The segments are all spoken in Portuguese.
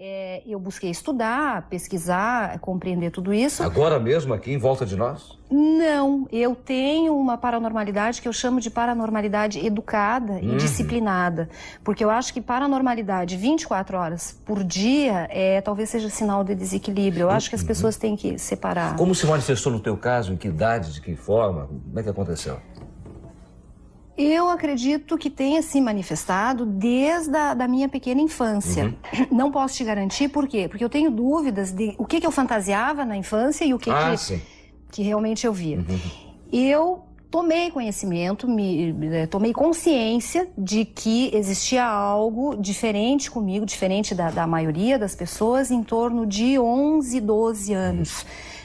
É, eu busquei estudar, pesquisar, compreender tudo isso. Agora mesmo aqui em volta de nós? Não, eu tenho uma paranormalidade que eu chamo de paranormalidade educada uhum. e disciplinada, porque eu acho que paranormalidade 24 horas por dia é talvez seja sinal de desequilíbrio. Eu acho que as uhum. pessoas têm que separar. Como se manifestou no teu caso? Em que idade? De que forma? Como é que aconteceu? Eu acredito que tenha se manifestado desde a da minha pequena infância. Uhum. Não posso te garantir por quê? Porque eu tenho dúvidas de o que, que eu fantasiava na infância e o que, ah, que, que, realmente eu via. Uhum. Eu tomei conhecimento, me, eh, tomei consciência de que existia algo diferente comigo, diferente da, da maioria das pessoas, em torno de 11, 12 anos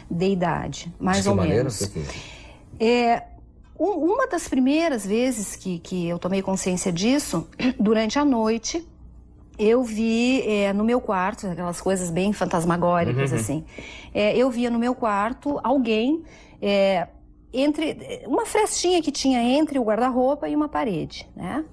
uhum. de idade, mais de é ou maneira, menos. É, uma das primeiras vezes que, que eu tomei consciência disso, durante a noite, eu vi é, no meu quarto, aquelas coisas bem fantasmagóricas, uhum. assim. É, eu via no meu quarto alguém é, entre. Uma frestinha que tinha entre o guarda-roupa e uma parede, né?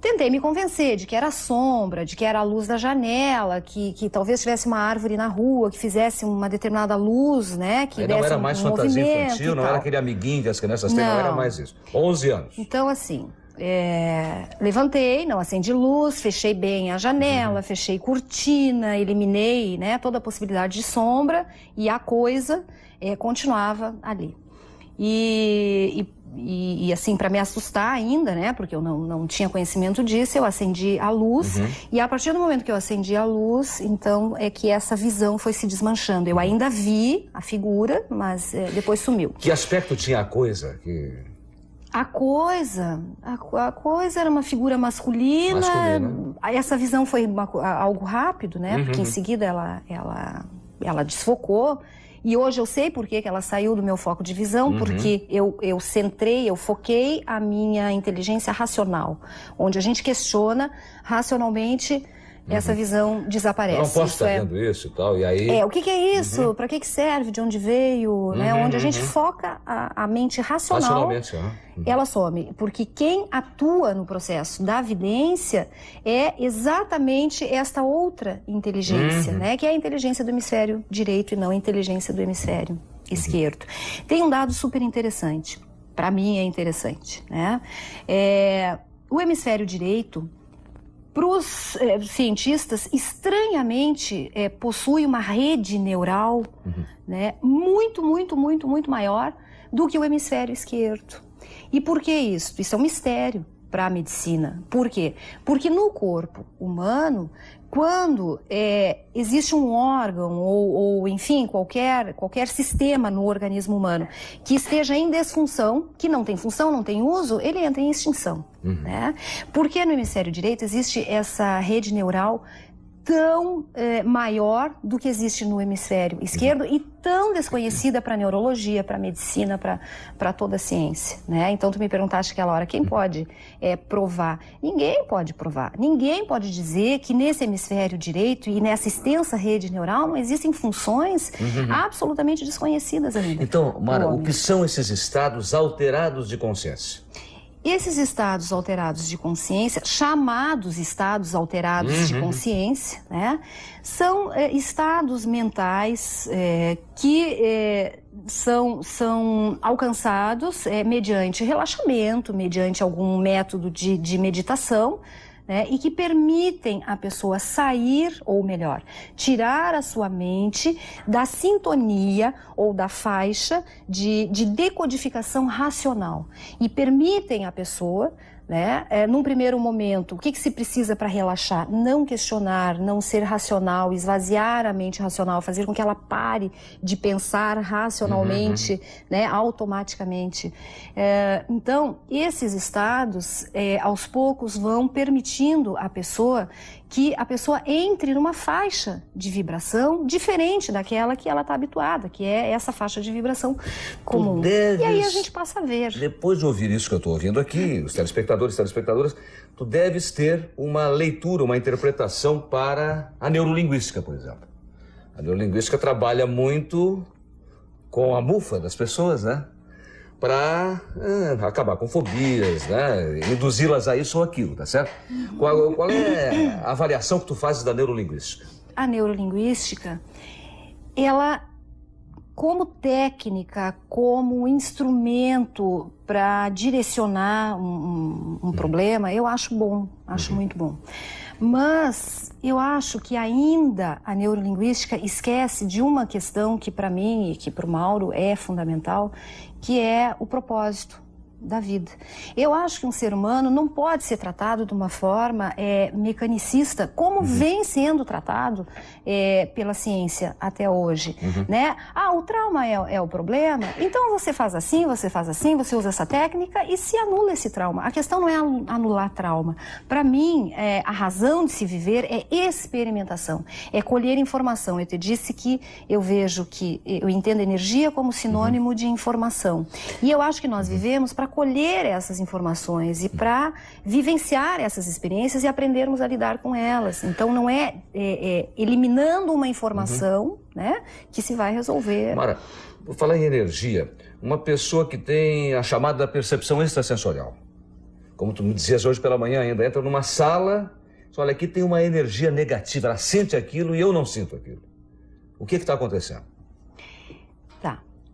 Tentei me convencer de que era a sombra, de que era a luz da janela, que, que talvez tivesse uma árvore na rua que fizesse uma determinada luz, né? Que Aí não era mais um fantasia infantil, não era aquele amiguinho que as crianças têm, não, não era mais isso. 11 anos. Então, assim, é, levantei, não acendi luz, fechei bem a janela, uhum. fechei cortina, eliminei né, toda a possibilidade de sombra e a coisa é, continuava ali. E, e e, e, assim, para me assustar ainda, né? Porque eu não, não tinha conhecimento disso, eu acendi a luz. Uhum. E a partir do momento que eu acendi a luz, então é que essa visão foi se desmanchando. Eu ainda vi a figura, mas é, depois sumiu. Que aspecto tinha a coisa? Que... A coisa, a, a coisa era uma figura masculina. masculina. Essa visão foi uma, algo rápido, né? Uhum. Porque em uhum. seguida ela, ela, ela desfocou. E hoje eu sei por que, que ela saiu do meu foco de visão, uhum. porque eu, eu centrei, eu foquei a minha inteligência racional, onde a gente questiona racionalmente Uhum. essa visão desaparece. Eu não posso isso estar é... vendo isso e tal. E aí... É, o que, que é isso? Uhum. Para que, que serve? De onde veio? Né? Uhum, né? Onde a gente uhum. foca a, a, mente racional, Racionalmente, uhum. ela some. Porque quem atua no processo da vidência é exatamente esta outra inteligência, né? que é a inteligência do hemisfério direito e não a inteligência do hemisfério esquerdo. Tem um dado super interessante. Para mim é interessante. Né? É... O hemisfério direito para os é, eh, cientistas, estranhamente, é, possui uma rede neural uhum. né, muito, muito, muito, muito maior do que o hemisfério esquerdo. E por que isso? Isso é um mistério para a medicina. Por quê? Porque no corpo humano, quando é, existe um órgão ou, ou, enfim, qualquer, qualquer sistema no organismo humano que esteja em desfunção, que não tem função, não tem uso, ele entra em extinção. Uhum. Né? Porque no hemisfério direito existe essa rede neural tão é, maior do que existe no hemisfério esquerdo uhum. e tão desconhecida para a neurologia, para a medicina, para toda a ciência. Né? Então, tu me perguntaste aquela hora, quem uhum. pode é, provar? Ninguém pode provar. Ninguém pode dizer que nesse hemisfério direito e nessa extensa rede neural não existem funções uhum. absolutamente desconhecidas ainda. Então, Mara, o que são esses estados alterados de consciência? Esses estados alterados de consciência, chamados estados alterados uhum. de consciência, né, são é, estados mentais é, que é, são, são alcançados mediante relaxamento, mediante algum método de, de meditação, né, e que permitem a pessoa sair, ou melhor, tirar a sua mente da sintonia ou da faixa de, de decodificação racional e permitem à pessoa né? É, num primeiro momento, o que, que se precisa para relaxar? Não questionar, não ser racional, esvaziar a mente racional, fazer com que ela pare de pensar racionalmente, uhum. né? automaticamente. É, então, esses estados, é, aos poucos, vão permitindo à pessoa que a pessoa entre numa faixa de vibração diferente daquela que ela está habituada, que é essa faixa de vibração comum. deves, e aí a gente passa a ver. Depois de ouvir isso que eu estou ouvindo aqui, os telespectadores e telespectadoras, tu deves ter uma leitura, uma interpretação para a neurolinguística, por exemplo. A neurolinguística trabalha muito com a mufa das pessoas, né? para ah, acabar com fobias, né? Induzi-las a isso ou aquilo, tá certo? Qual, qual é a avaliação que tu fazes da neurolinguística? A neurolinguística, ela, como técnica, como instrumento para direcionar um, um, um, uhum. problema, eu acho bom, acho uhum. muito bom. Mas eu acho que ainda a neurolinguística esquece de uma questão que para mim e que para o Mauro é fundamental, que é o propósito da vida. Eu acho que um ser humano não pode ser tratado de uma forma é, mecanicista, como uhum. vem sendo tratado é, pela ciência até hoje. Uhum. Né? Ah, o trauma é, é, o problema, então você faz assim, você faz assim, você usa essa técnica e se anula esse trauma. A questão não é anular trauma. Para mim, é, a razão de se viver é experimentação, é colher informação. Eu te disse que eu vejo que eu entendo energia como sinônimo uhum. de informação. E eu acho que nós uhum. vivemos para colher essas informações e para vivenciar essas experiências e aprendermos a lidar com elas. Então, não é, é, é eliminando uma informação uhum. né, que se vai resolver. Mara, vou falar em energia. Uma pessoa que tem a chamada percepção extrasensorial, como tu me dizias hoje pela manhã ainda, entra numa sala, diz, olha, aqui tem uma energia negativa, ela sente aquilo e eu não sinto aquilo. O que é está acontecendo?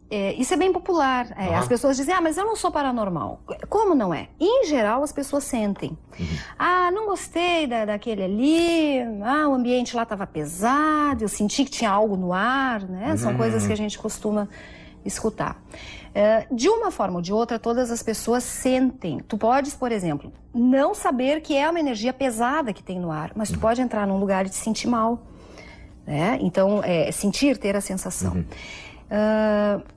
É, isso é bem popular. É, uhum. As pessoas dizem, ah, mas eu não sou paranormal. Como não é? Em geral, as pessoas sentem. Uhum. Ah, não gostei da, daquele ali, ah, o ambiente lá estava pesado, eu senti que tinha algo no ar, né? Uhum. São coisas que a gente costuma escutar. É, de uma forma ou de outra, todas as pessoas sentem. Tu podes, por exemplo, não saber que é uma energia pesada que tem no ar, mas tu uhum. pode entrar num lugar e te sentir mal. Né? Então, é, sentir, ter a sensação. Uh,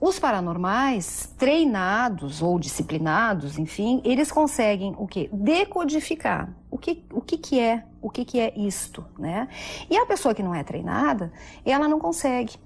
os paranormais, treinados ou disciplinados, enfim, eles conseguem o quê? Decodificar o que, o que, que é, o que, que é isto, né? E a pessoa que não é treinada, ela não consegue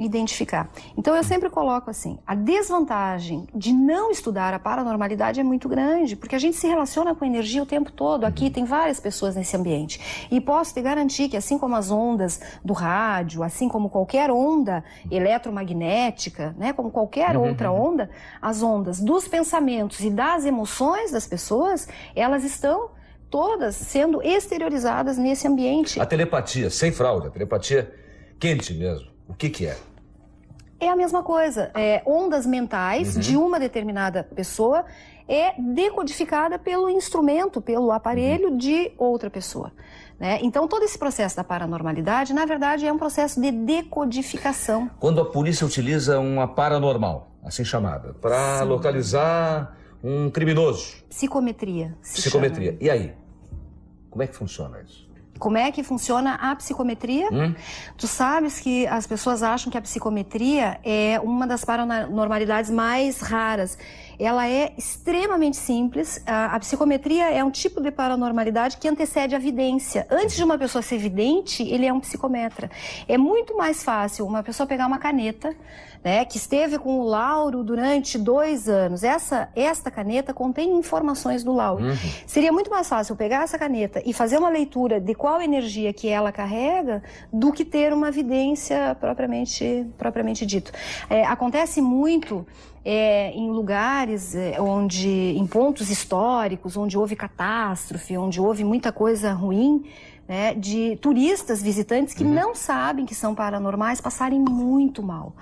identificar. Então eu sempre coloco assim, a desvantagem de não estudar a paranormalidade é muito grande, porque a gente se relaciona com energia o tempo todo. Aqui uhum. tem várias pessoas nesse ambiente. E posso te garantir que assim como as ondas do rádio, assim como qualquer onda eletromagnética, né, como qualquer uhum. outra onda, as ondas dos pensamentos e das emoções das pessoas, elas estão todas sendo exteriorizadas nesse ambiente. A telepatia, sem fraude, a telepatia quente mesmo. O que, que é? é a mesma coisa. É, ondas mentais uhum. de uma determinada pessoa é decodificada pelo instrumento, pelo aparelho uhum. de outra pessoa. Né? Então, todo esse processo da paranormalidade, na verdade, é um processo de decodificação. Quando a polícia utiliza uma paranormal, assim chamada, para localizar um criminoso. Psicometria. Psicometria. Chama. E aí? Como é que funciona isso? como é que funciona a psicometria. Hum? Tu sabes que as pessoas acham que a psicometria é uma das paranormalidades mais raras. Ela é extremamente simples. A, a, psicometria é um tipo de paranormalidade que antecede a vidência. Antes de uma pessoa ser vidente, ele é um psicometra. É muito mais fácil uma pessoa pegar uma caneta, né, que esteve com o Lauro durante dois anos. Essa, esta caneta contém informações do Lauro. Uhum. Seria muito mais fácil pegar essa caneta e fazer uma leitura de qual energia que ela carrega do que ter uma vidência propriamente, propriamente dito. É, acontece muito é, em lugares é, onde, em pontos históricos, onde houve catástrofe, onde houve muita coisa ruim, né, de turistas, visitantes que uhum. não sabem que são paranormais passarem muito mal.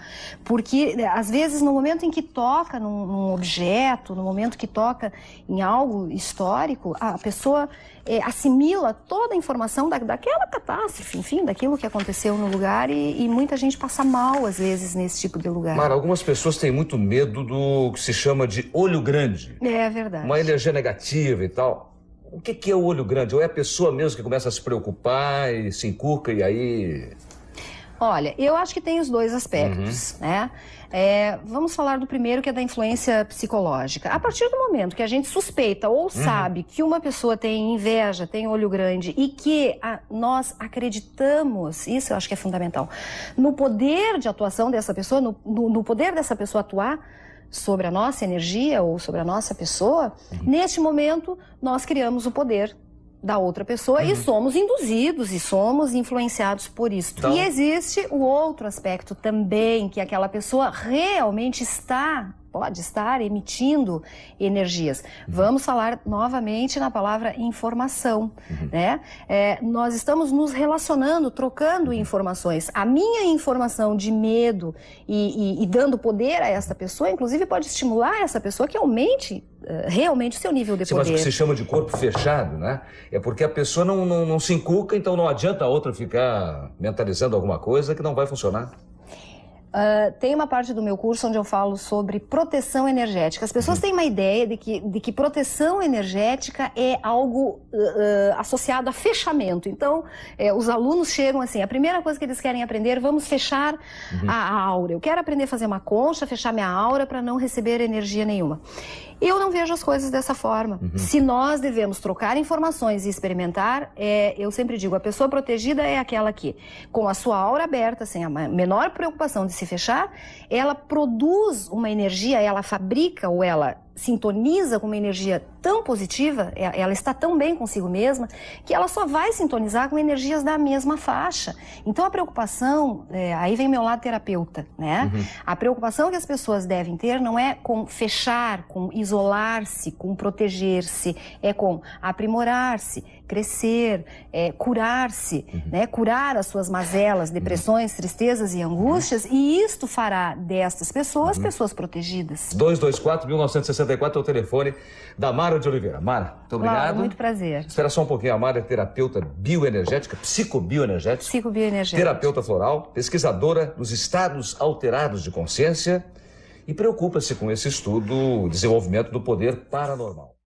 Porque, né, às vezes, no momento em que toca num, num objeto, no momento que toca em algo histórico, a pessoa é, assimila toda a informação da, daquela catástrofe, enfim, daquilo que aconteceu no lugar e, e, muita gente passa mal, às vezes, nesse tipo de lugar. Mara, algumas pessoas têm muito medo do que se chama de olho grande. É verdade. Uma energia negativa e tal. O que, que é o olho grande? Ou é a pessoa mesmo que começa a se preocupar e se encurca e aí. Olha, eu acho que tem os dois aspectos, uhum. né? É, vamos falar do primeiro, que é da influência psicológica. A partir do momento que a gente suspeita ou uhum. sabe que uma pessoa tem inveja, tem olho grande e que a, nós acreditamos, isso eu acho que é fundamental, no poder de atuação dessa pessoa, no, no, no poder dessa pessoa atuar, sobre a nossa energia ou sobre a nossa pessoa, uhum. neste momento nós criamos o poder da outra pessoa uhum. e somos induzidos e somos influenciados por isso. Então... E existe o outro aspecto também, que é aquela pessoa realmente está pode estar emitindo energias. Uhum. Vamos falar novamente na palavra informação, uhum. né? É, nós estamos nos relacionando, trocando uhum. informações. A minha informação de medo e, e, e dando poder a essa pessoa, inclusive, pode estimular essa pessoa que aumente eh, realmente o seu nível de Sim, poder. Mas o que se chama de corpo fechado, né? É porque a pessoa não, não, não se encuca, então não adianta a outra ficar mentalizando alguma coisa que não vai funcionar. Uh, tem uma parte do meu curso onde eu falo sobre proteção energética. As pessoas uhum. têm uma ideia de que, de que proteção energética é algo uh, uh, associado a fechamento. Então, é, os alunos chegam assim, a primeira coisa que eles querem aprender, vamos fechar uhum. a, a aura. Eu quero aprender a fazer uma concha, fechar minha aura para não receber energia nenhuma. Eu não vejo as coisas dessa forma. Uhum. Se nós devemos trocar informações e experimentar, é, eu sempre digo, a pessoa protegida é aquela que, com a sua aura aberta, sem a menor preocupação de se fechar, ela produz uma energia, ela fabrica ou ela sintoniza com uma energia tão positiva, é, ela está tão bem consigo mesma, que ela só vai sintonizar com energias da mesma faixa. Então a preocupação, é, aí vem meu lado terapeuta, né? Uhum. A preocupação que as pessoas devem ter não é com fechar, com isolar-se, com proteger-se, é com aprimorar-se, crescer, é, curar-se, uhum. né? Curar as suas mazelas, depressões, uhum. tristezas e angústias, uhum. e isto fará destas pessoas uhum. pessoas protegidas. 224 1960 64 é o telefone da Mara de Oliveira. Mara, muito obrigado. muito prazer. Espera só um pouquinho. A Mara é terapeuta bioenergética, psicobioenergética. Psicobioenergética. Terapeuta floral, pesquisadora dos estados alterados de consciência e preocupa-se com esse estudo, desenvolvimento do poder paranormal.